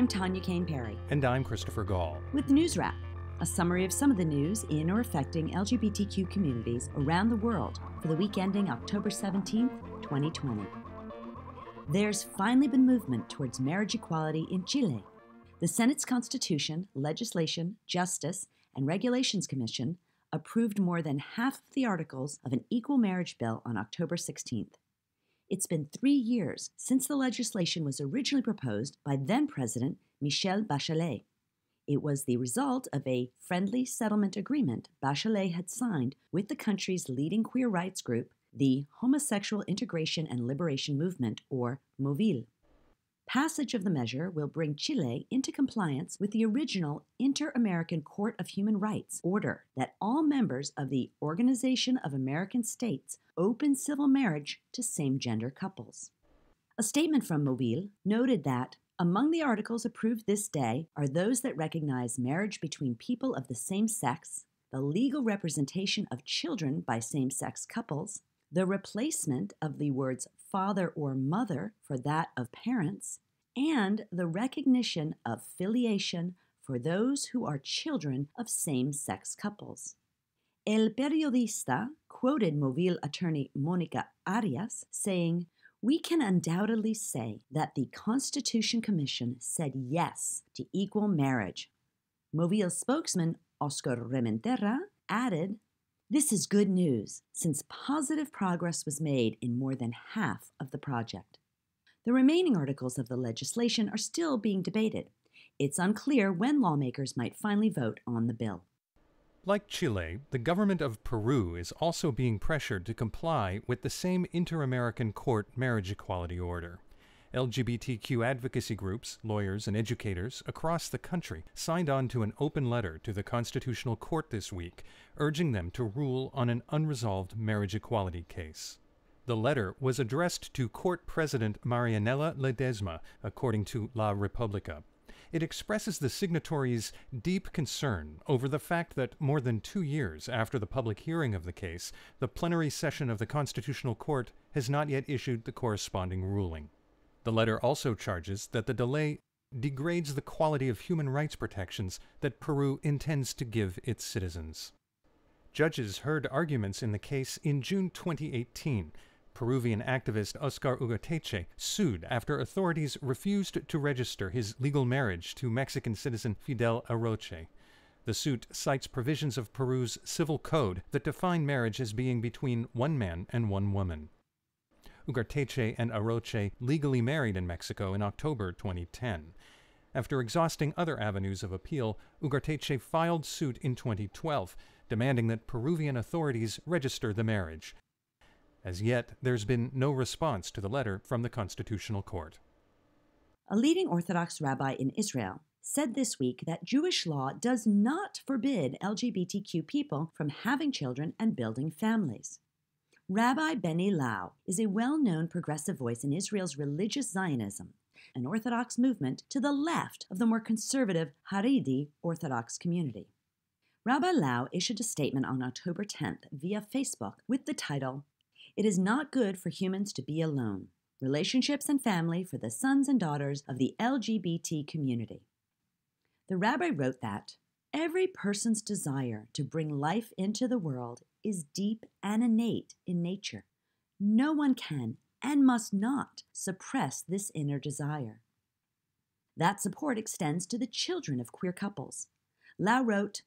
I'm Tanya Kane Perry. And I'm Christopher Gall. With News Wrap, a summary of some of the news in or affecting LGBTQ communities around the world for the week ending October 17th, 2020. There's finally been movement towards marriage equality in Chile. The Senate's Constitution, Legislation, Justice, and Regulations Commission approved more than half of the articles of an equal marriage bill on October 16th. It's been three years since the legislation was originally proposed by then President Michel Bachelet. It was the result of a friendly settlement agreement Bachelet had signed with the country's leading queer rights group, the Homosexual Integration and Liberation Movement, or MOVIL. Passage of the measure will bring Chile into compliance with the original Inter American Court of Human Rights order that all members of the Organization of American States open civil marriage to same gender couples. A statement from Mobile noted that among the articles approved this day are those that recognize marriage between people of the same sex, the legal representation of children by same sex couples, the replacement of the words father or mother for that of parents, and the recognition of filiation for those who are children of same sex couples. El Periodista quoted Movil attorney Monica Arias saying, we can undoubtedly say that the Constitution Commission said yes to equal marriage. Movil spokesman Oscar Rementerra added this is good news since positive progress was made in more than half of the project. The remaining articles of the legislation are still being debated. It's unclear when lawmakers might finally vote on the bill. Like Chile, the government of Peru is also being pressured to comply with the same Inter American Court marriage equality order. LGBTQ advocacy groups, lawyers, and educators across the country signed on to an open letter to the Constitutional Court this week, urging them to rule on an unresolved marriage equality case. The letter was addressed to Court President Marianela Ledesma, according to La Repubblica. It expresses the signatories' deep concern over the fact that more than two years after the public hearing of the case, the plenary session of the Constitutional Court has not yet issued the corresponding ruling. The letter also charges that the delay degrades the quality of human rights protections that Peru intends to give its citizens. Judges heard arguments in the case in June 2018. Peruvian activist Oscar Ugoteche sued after authorities refused to register his legal marriage to Mexican citizen Fidel Aroche. The suit cites provisions of Peru's civil code that define marriage as being between one man and one woman. Ugarteche and Aroche legally married in Mexico in October 2010. After exhausting other avenues of appeal, Ugarteche filed suit in 2012, demanding that Peruvian authorities register the marriage. As yet, there's been no response to the letter from the Constitutional Court. A leading Orthodox rabbi in Israel said this week that Jewish law does not forbid LGBTQ people from having children and building families. Rabbi Benny Lau is a well known progressive voice in Israel's religious Zionism, an Orthodox movement to the left of the more conservative Haredi Orthodox community. Rabbi Lau issued a statement on October 10th via Facebook with the title, It is not good for humans to be alone Relationships and Family for the Sons and Daughters of the LGBT Community. The rabbi wrote that, Every person's desire to bring life into the world is deep and innate in nature. No one can and must not suppress this inner desire. That support extends to the children of queer couples. Lau wrote,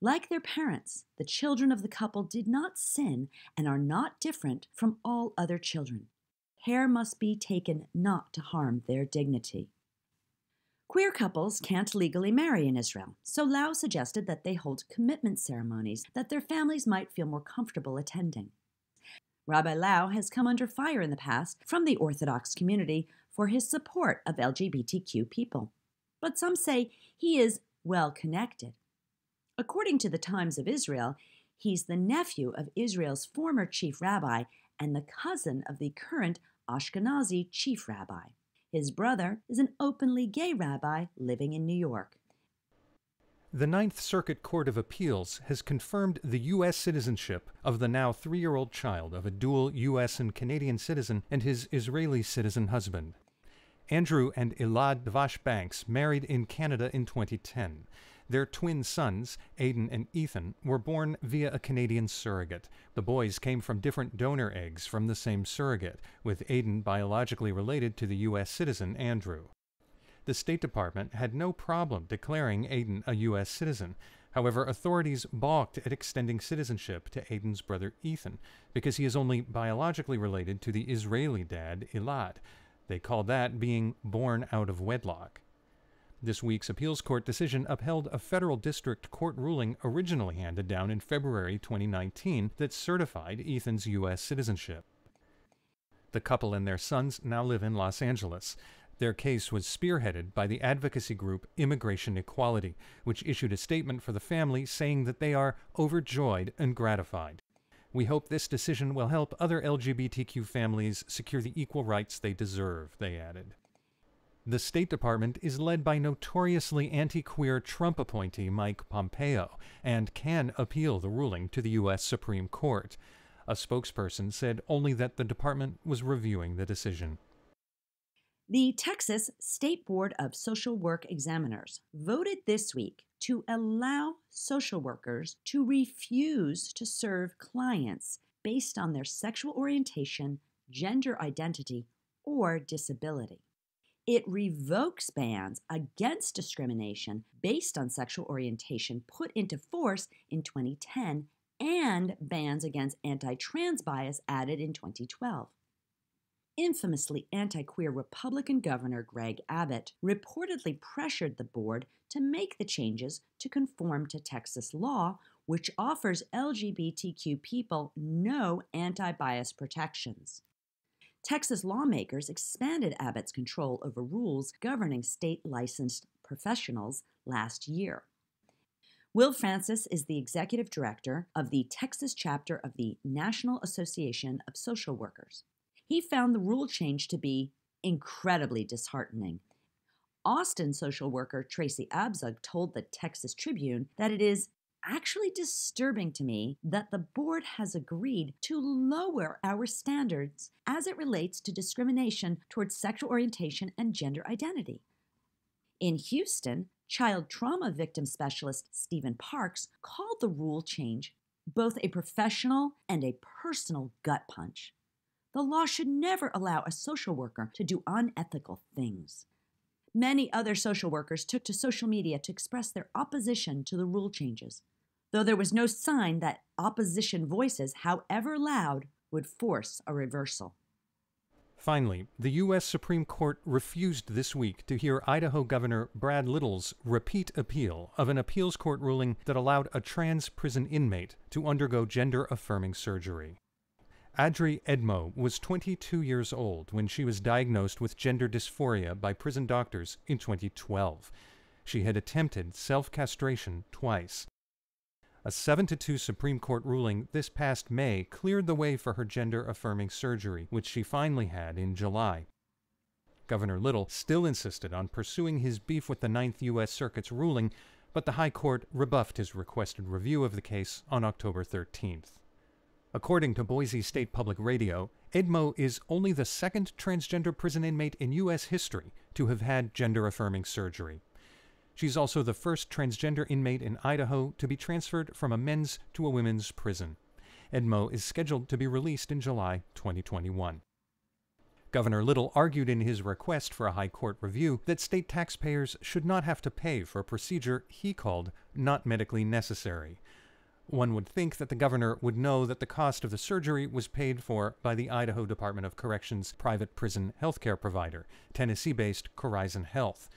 like their parents, the children of the couple did not sin and are not different from all other children. Care must be taken not to harm their dignity. Queer couples can't legally marry in Israel, so Lau suggested that they hold commitment ceremonies that their families might feel more comfortable attending. Rabbi Lau has come under fire in the past from the Orthodox community for his support of LGBTQ people. But some say he is well connected. According to the Times of Israel, he's the nephew of Israel's former chief rabbi and the cousin of the current Ashkenazi chief rabbi. His brother is an openly gay rabbi living in New York. The Ninth Circuit Court of Appeals has confirmed the U.S. citizenship of the now three year old child of a dual U.S. and Canadian citizen and his Israeli citizen husband. Andrew and Elad Dvash Banks married in Canada in 2010. Their twin sons, Aidan and Ethan, were born via a Canadian surrogate. The boys came from different donor eggs from the same surrogate, with Aidan biologically related to the U.S. citizen Andrew. The State Department had no problem declaring Aidan a U.S. citizen. However, authorities balked at extending citizenship to Aidan's brother Ethan because he is only biologically related to the Israeli dad, Elad. They called that being born out of wedlock. This week's appeals court decision upheld a federal district court ruling originally handed down in February 2019 that certified Ethan's U.S. citizenship. The couple and their sons now live in Los Angeles. Their case was spearheaded by the advocacy group Immigration Equality, which issued a statement for the family saying that they are overjoyed and gratified. We hope this decision will help other LGBTQ families secure the equal rights they deserve, they added. The State Department is led by notoriously anti queer Trump appointee Mike Pompeo and can appeal the ruling to the U.S. Supreme Court. A spokesperson said only that the department was reviewing the decision. The Texas State Board of Social Work Examiners voted this week to allow social workers to refuse to serve clients based on their sexual orientation, gender identity, or disability. It revokes bans against discrimination based on sexual orientation put into force in 2010 and bans against anti trans bias added in 2012. Infamously anti queer Republican Governor Greg Abbott reportedly pressured the board to make the changes to conform to Texas law, which offers LGBTQ people no anti bias protections. Texas lawmakers expanded Abbott's control over rules governing state licensed professionals last year. Will Francis is the executive director of the Texas chapter of the National Association of Social Workers. He found the rule change to be incredibly disheartening. Austin social worker Tracy Abzug told the Texas Tribune that it is actually disturbing to me that the board has agreed to lower our standards as it relates to discrimination towards sexual orientation and gender identity. In Houston, child trauma victim specialist Stephen Parks called the rule change both a professional and a personal gut punch. The law should never allow a social worker to do unethical things. Many other social workers took to social media to express their opposition to the rule changes though there was no sign that opposition voices, however loud, would force a reversal. Finally, the U.S. Supreme Court refused this week to hear Idaho Governor Brad Little's repeat appeal of an appeals court ruling that allowed a trans prison inmate to undergo gender affirming surgery. Adri Edmo was 22 years old when she was diagnosed with gender dysphoria by prison doctors in 2012. She had attempted self castration twice. A 7 2 Supreme Court ruling this past May cleared the way for her gender affirming surgery, which she finally had in July. Governor Little still insisted on pursuing his beef with the Ninth U.S. Circuit's ruling, but the High Court rebuffed his requested review of the case on October 13th. According to Boise State Public Radio, Edmo is only the second transgender prison inmate in U.S. history to have had gender affirming surgery. She's also the first transgender inmate in Idaho to be transferred from a men's to a women's prison. Edmo is scheduled to be released in July 2021. Governor Little argued in his request for a high court review that state taxpayers should not have to pay for a procedure he called not medically necessary. One would think that the governor would know that the cost of the surgery was paid for by the Idaho Department of Corrections private prison healthcare provider, Tennessee based Corizon Health.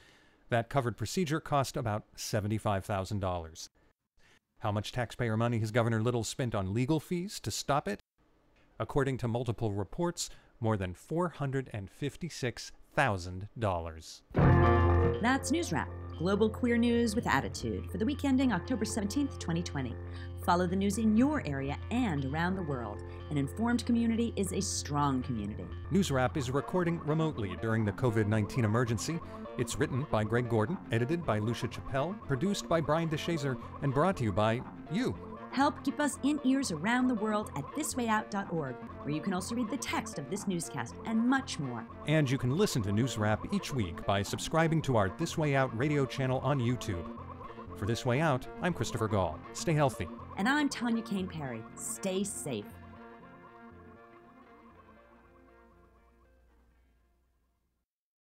That covered procedure cost about $75,000. How much taxpayer money has Governor Little spent on legal fees to stop it? According to multiple reports, more than $456,000. That's News Wrap, global queer news with attitude for the week ending October 17th, 2020. Follow the news in your area and around the world. An informed community is a strong community. News Wrap is recording remotely during the COVID 19 emergency. It's written by Greg Gordon, edited by Lucia Chappell, produced by Brian DeShazer, and brought to you by you. Help keep us in ears around the world at thiswayout.org, where you can also read the text of this newscast and much more. And you can listen to News Wrap each week by subscribing to our This Way Out radio channel on YouTube. For This Way Out, I'm Christopher Gall. Stay healthy. And I'm Tanya Kane Perry. Stay safe.